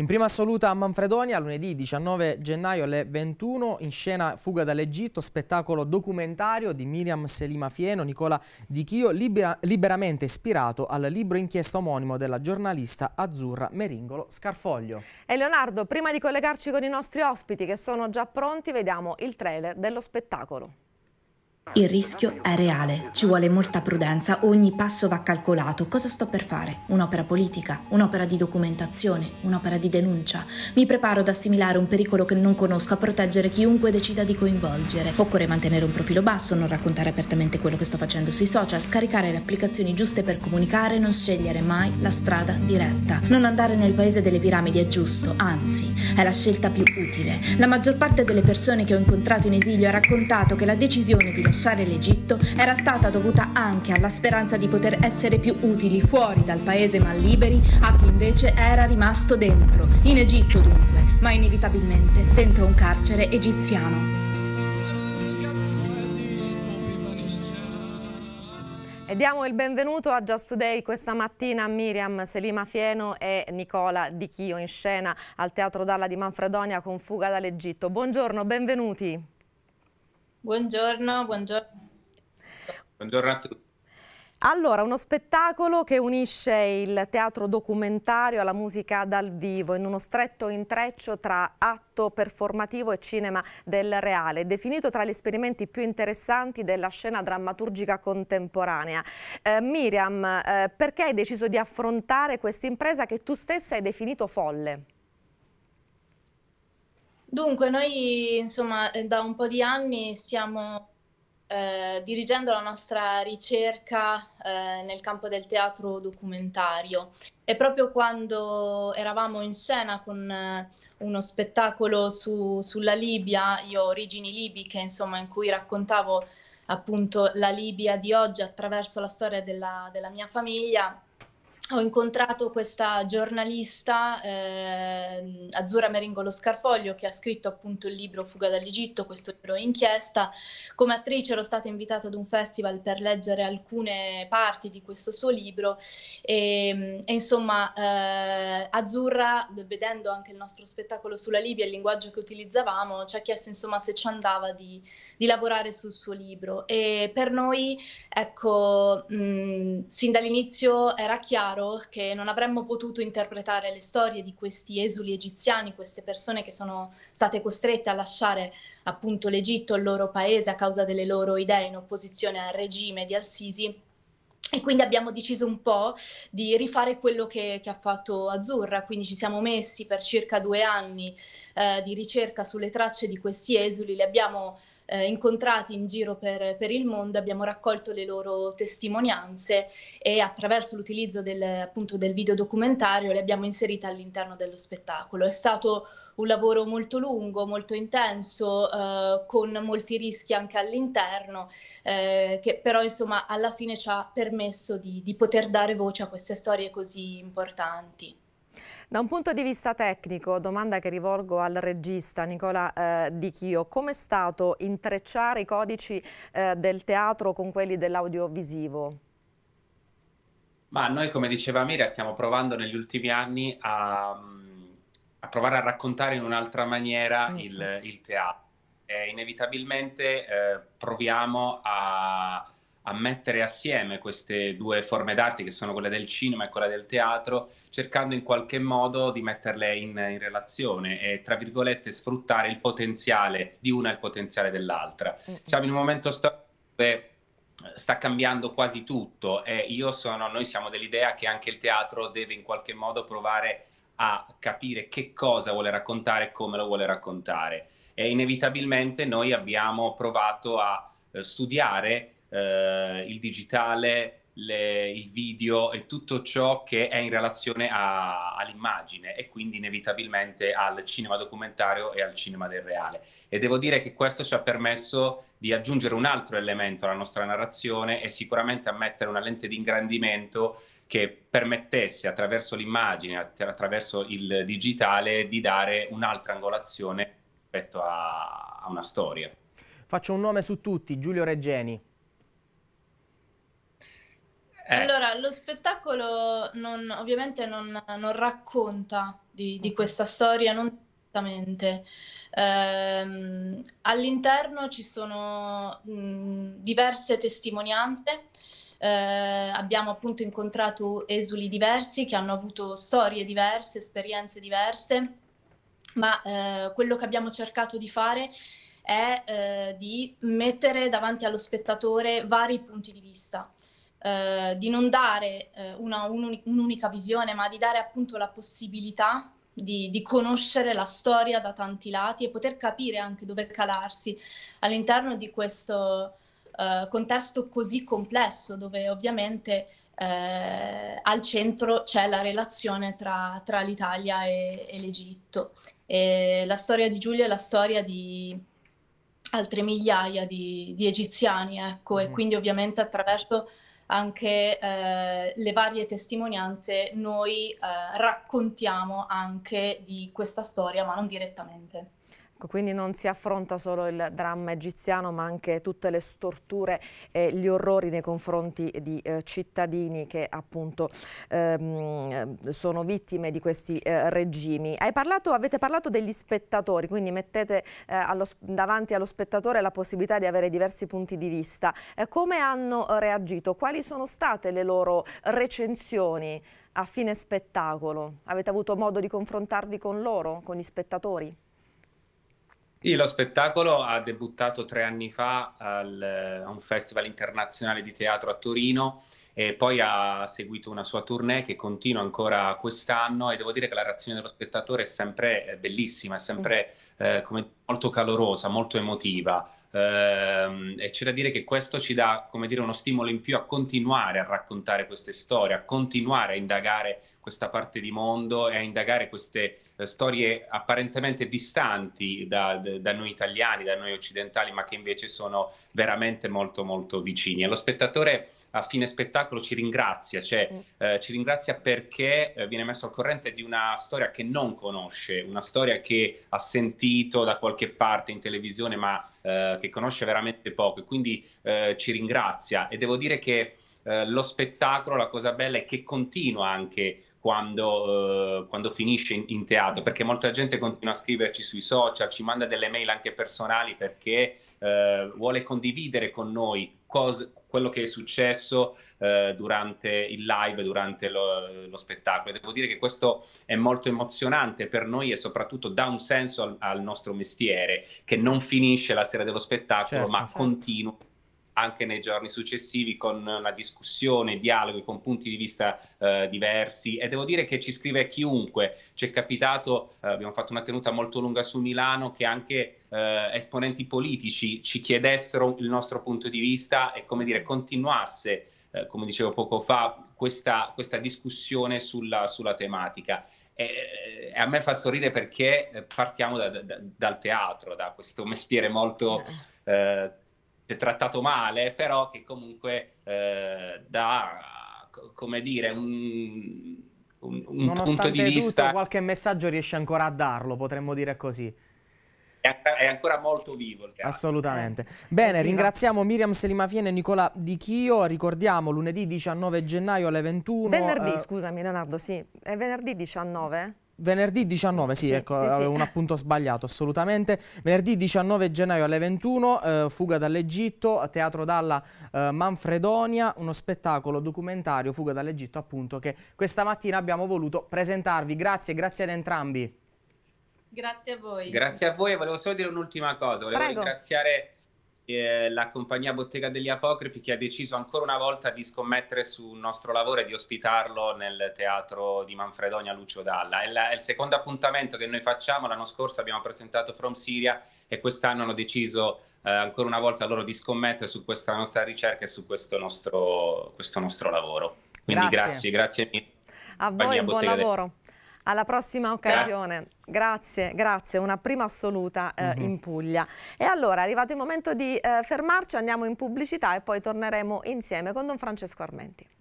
In prima assoluta a Manfredonia, lunedì 19 gennaio alle 21, in scena Fuga dall'Egitto, spettacolo documentario di Miriam Selima Fieno, Nicola Di Chio, libera, liberamente ispirato al libro inchiesta omonimo della giornalista azzurra Meringolo Scarfoglio. E Leonardo, prima di collegarci con i nostri ospiti che sono già pronti, vediamo il trailer dello spettacolo. Il rischio è reale, ci vuole molta prudenza, ogni passo va calcolato. Cosa sto per fare? Un'opera politica, un'opera di documentazione, un'opera di denuncia. Mi preparo ad assimilare un pericolo che non conosco, a proteggere chiunque decida di coinvolgere. Occorre mantenere un profilo basso, non raccontare apertamente quello che sto facendo sui social, scaricare le applicazioni giuste per comunicare, non scegliere mai la strada diretta. Non andare nel paese delle piramidi è giusto, anzi, è la scelta più utile. La maggior parte delle persone che ho incontrato in esilio ha raccontato che la decisione di lasciare lasciare l'Egitto era stata dovuta anche alla speranza di poter essere più utili fuori dal paese ma liberi a chi invece era rimasto dentro, in Egitto dunque, ma inevitabilmente dentro un carcere egiziano. E diamo il benvenuto a Just Today questa mattina a Miriam Selima Fieno e Nicola Di Chio in scena al Teatro Dalla di Manfredonia con Fuga dall'Egitto. Buongiorno, benvenuti. Buongiorno, buongiorno. Buongiorno a tutti. Allora, uno spettacolo che unisce il teatro documentario alla musica dal vivo in uno stretto intreccio tra atto performativo e cinema del reale, definito tra gli esperimenti più interessanti della scena drammaturgica contemporanea. Eh, Miriam, eh, perché hai deciso di affrontare questa impresa che tu stessa hai definito folle? Dunque, noi insomma eh, da un po' di anni stiamo eh, dirigendo la nostra ricerca eh, nel campo del teatro documentario e proprio quando eravamo in scena con eh, uno spettacolo su, sulla Libia, io ho origini libiche, insomma, in cui raccontavo appunto la Libia di oggi attraverso la storia della, della mia famiglia, ho incontrato questa giornalista eh, Azzurra Meringolo Scarfoglio che ha scritto appunto il libro Fuga dall'Egitto, questo libro inchiesta. Come attrice ero stata invitata ad un festival per leggere alcune parti di questo suo libro e, ehm, e insomma eh, Azzurra, vedendo anche il nostro spettacolo sulla Libia e il linguaggio che utilizzavamo, ci ha chiesto insomma se ci andava di di lavorare sul suo libro e per noi, ecco, mh, sin dall'inizio era chiaro che non avremmo potuto interpretare le storie di questi esuli egiziani, queste persone che sono state costrette a lasciare appunto l'Egitto, il loro paese, a causa delle loro idee in opposizione al regime di Al-Sisi. E quindi abbiamo deciso un po' di rifare quello che, che, ha fatto Azzurra, quindi ci siamo messi per circa due anni eh, di ricerca sulle tracce di questi esuli, li abbiamo eh, incontrati in giro per, per, il mondo, abbiamo raccolto le loro testimonianze e attraverso l'utilizzo del, appunto, del video documentario le abbiamo inserite all'interno dello spettacolo. È stato un lavoro molto lungo, molto intenso, eh, con molti rischi anche all'interno, eh, che però insomma alla fine ci ha permesso di, di poter dare voce a queste storie così importanti. Da un punto di vista tecnico, domanda che rivolgo al regista Nicola eh, Di Chio, come è stato intrecciare i codici eh, del teatro con quelli dell'audiovisivo? Ma noi, come diceva Mira, stiamo provando negli ultimi anni a, mm, a provare a raccontare in un'altra maniera mm. il, il, teatro. E inevitabilmente eh, proviamo a a mettere assieme queste due forme d'arte che sono quella del cinema e quella del teatro, cercando in qualche modo di metterle in, in relazione e tra virgolette sfruttare il potenziale di una e il potenziale dell'altra. Siamo in un momento storico dove eh, sta cambiando quasi tutto e io sono, noi siamo dell'idea che anche il teatro deve in qualche modo provare a capire che cosa vuole raccontare e come lo vuole raccontare. E inevitabilmente noi abbiamo provato a eh, studiare eh, il digitale, le, il video e tutto ciò che è in relazione a, all'immagine e quindi inevitabilmente al cinema documentario e al cinema del reale. E devo dire che questo ci ha permesso di aggiungere un altro elemento alla nostra narrazione e sicuramente a mettere una lente di ingrandimento che permettesse attraverso l'immagine, attraverso il digitale, di dare un'altra angolazione rispetto a, a una storia. Faccio un nome su tutti, Giulio Reggeni. lo spettacolo non, ovviamente non, non racconta di, di, questa storia, non esattamente. Eh, all'interno ci sono mh, diverse testimonianze. Eh, abbiamo appunto incontrato esuli diversi che hanno avuto storie diverse, esperienze diverse, ma eh, quello che abbiamo cercato di fare è eh, di mettere davanti allo spettatore vari punti di vista. Eh, di non dare eh, una, un'unica visione, ma di dare appunto la possibilità di, di, conoscere la storia da tanti lati e poter capire anche dove calarsi all'interno di questo eh, contesto così complesso, dove ovviamente eh, al centro c'è la relazione tra, tra l'Italia e, e l'Egitto. E la storia di Giulia è la storia di altre migliaia di, di egiziani, ecco, mm. e mm-hmm. quindi ovviamente attraverso anche eh, le varie testimonianze, noi eh, raccontiamo anche di questa storia, ma non direttamente. Ecco, quindi non si affronta solo il dramma egiziano ma anche tutte le storture e gli orrori nei confronti di eh, cittadini che appunto ehm, sono vittime di questi eh, regimi. Parlato, avete parlato degli spettatori, quindi mettete eh, allo, davanti allo spettatore la possibilità di avere diversi punti di vista. Eh, come hanno reagito? Quali sono state le loro recensioni a fine spettacolo? Avete avuto modo di confrontarvi con loro, con gli spettatori? Sì, lo spettacolo ha debuttato tre anni fa al, a un festival internazionale di teatro a Torino e poi ha seguito una sua tournée che continua ancora quest'anno e devo dire che la reazione dello spettatore è sempre eh, bellissima, è sempre mm. eh, come, molto calorosa, molto emotiva ehm, e c'è da dire che questo ci dà come dire, uno stimolo in più a continuare a raccontare queste storie, a continuare a indagare questa parte di mondo e a indagare queste eh, storie apparentemente distanti da, da noi italiani, da noi occidentali, ma che invece sono veramente molto molto vicini. lo spettatore a fine spettacolo ci ringrazia, cioè mm. eh, ci ringrazia perché eh, viene messo al corrente di una storia che non conosce, una storia che ha sentito da qualche parte in televisione ma eh, che conosce veramente poco e quindi eh, ci ringrazia e devo dire che eh, lo spettacolo, la cosa bella è che continua anche quando, eh, quando, finisce in, in, teatro, perché molta gente continua a scriverci sui social, ci manda delle mail anche personali perché eh, vuole condividere con noi cos- quello che è successo eh, durante il live, durante lo, lo, spettacolo. Devo dire che questo è molto emozionante per noi e soprattutto dà un senso al, al nostro mestiere che non finisce la sera dello spettacolo certo, ma certo. continua anche nei giorni successivi con una discussione, dialoghi con punti di vista eh, diversi e devo dire che ci scrive chiunque. Ci è capitato, eh, abbiamo fatto una tenuta molto lunga su Milano, che anche eh, esponenti politici ci chiedessero il nostro punto di vista e come dire continuasse. Eh, come dicevo poco fa, questa, questa discussione sulla, sulla tematica. E eh, a me fa sorridere perché eh, partiamo da, da, dal teatro, da questo mestiere molto eh, trattato male, però che comunque eh, dà, come dire, un, un, un punto di tutto, vista... qualche messaggio riesce ancora a darlo, potremmo dire così è ancora molto vivo il teatro. Assolutamente. Bene, ringraziamo Miriam Selimafiene e Nicola Di Chio. Ricordiamo lunedì 19 gennaio alle 21. Venerdì, eh... scusami Leonardo, sì. È venerdì 19? Venerdì 19, sì, sì ecco, sì, avevo sì. un appunto sbagliato assolutamente. Venerdì 19 gennaio alle 21, eh, Fuga dall'Egitto, Teatro Dalla eh, Manfredonia, uno spettacolo documentario Fuga dall'Egitto appunto che questa mattina abbiamo voluto presentarvi. Grazie, grazie ad entrambi. Grazie a voi. Grazie a voi, volevo solo dire un'ultima cosa, volevo Prego. ringraziare eh, la compagnia Bottega degli Apocrifi che ha deciso ancora una volta di scommettere sul nostro lavoro e di ospitarlo nel teatro di Manfredonia Lucio Dalla. È, la, è il secondo appuntamento che noi facciamo, l'anno scorso abbiamo presentato From Syria e quest'anno hanno deciso eh, ancora una volta loro di scommettere su questa nostra ricerca e su questo nostro, questo nostro lavoro. Quindi grazie, grazie, grazie mille. A voi buon lavoro. Degli... Alla prossima occasione. Grazie, grazie. Una prima assoluta eh, mm -hmm. in Puglia. E allora è arrivato il momento di eh, fermarci, andiamo in pubblicità e poi torneremo insieme con Don Francesco Armenti.